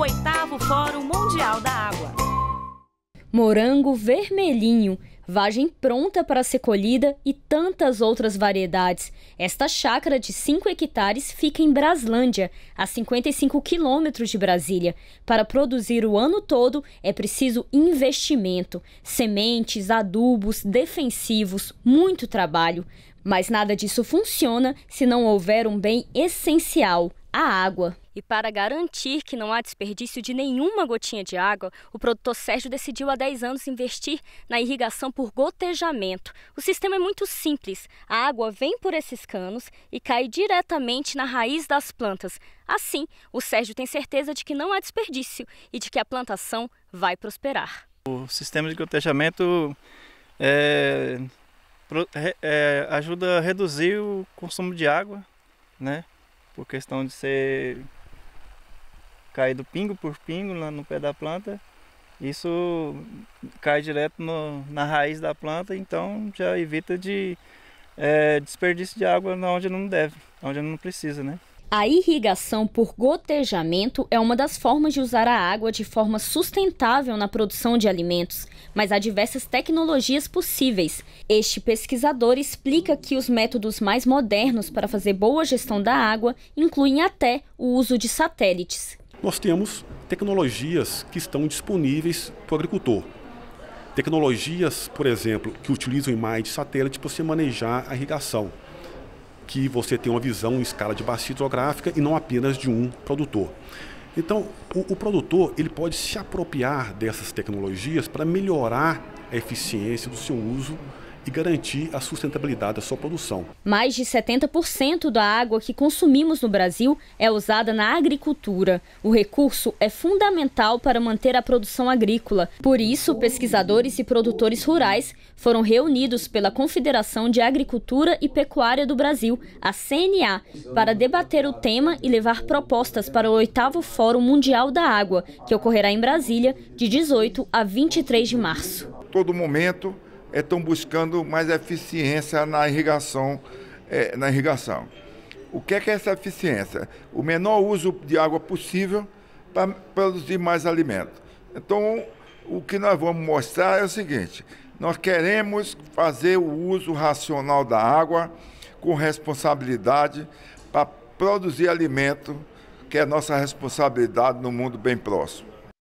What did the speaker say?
oitavo Fórum Mundial da Água. Morango vermelhinho, vagem pronta para ser colhida e tantas outras variedades. Esta chácara de 5 hectares fica em Braslândia, a 55 quilômetros de Brasília. Para produzir o ano todo é preciso investimento, sementes, adubos, defensivos, muito trabalho. Mas nada disso funciona se não houver um bem essencial: a água. E para garantir que não há desperdício de nenhuma gotinha de água, o produtor Sérgio decidiu há 10 anos investir na irrigação por gotejamento. O sistema é muito simples: a água vem por esses canos e cai diretamente na raiz das plantas. Assim, o Sérgio tem certeza de que não há desperdício e de que a plantação vai prosperar. O sistema de gotejamento é, é, ajuda a reduzir o consumo de água, né? Por questão de ser caído pingo por pingo lá no pé da planta. Isso cai direto no, na raiz da planta, então já evita de é, desperdício de água onde não deve, onde não precisa, né? A irrigação por gotejamento é uma das formas de usar a água de forma sustentável na produção de alimentos, mas há diversas tecnologias possíveis. Este pesquisador explica que os métodos mais modernos para fazer boa gestão da água incluem até o uso de satélites nós temos tecnologias que estão disponíveis para o agricultor. Tecnologias, por exemplo, que utilizam imagens de satélite para você manejar a irrigação, que você tem uma visão em escala de bacia hidrográfica e não apenas de um produtor. Então, o, o produtor ele pode se apropriar dessas tecnologias para melhorar a eficiência do seu uso e garantir a sustentabilidade da sua produção. Mais de 70% da água que consumimos no Brasil é usada na agricultura. O recurso é fundamental para manter a produção agrícola. Por isso, pesquisadores e produtores rurais foram reunidos pela Confederação de Agricultura e Pecuária do Brasil, a CNA, para debater o tema e levar propostas para o 8 Fórum Mundial da Água, que ocorrerá em Brasília de 18 a 23 de março. Todo momento estão buscando mais eficiência na irrigação, é, na irrigação. O que é, que é essa eficiência? O menor uso de água possível para produzir mais alimento. Então, o que nós vamos mostrar é o seguinte: nós queremos fazer o uso racional da água com responsabilidade para produzir alimento, que é nossa responsabilidade no mundo bem próximo.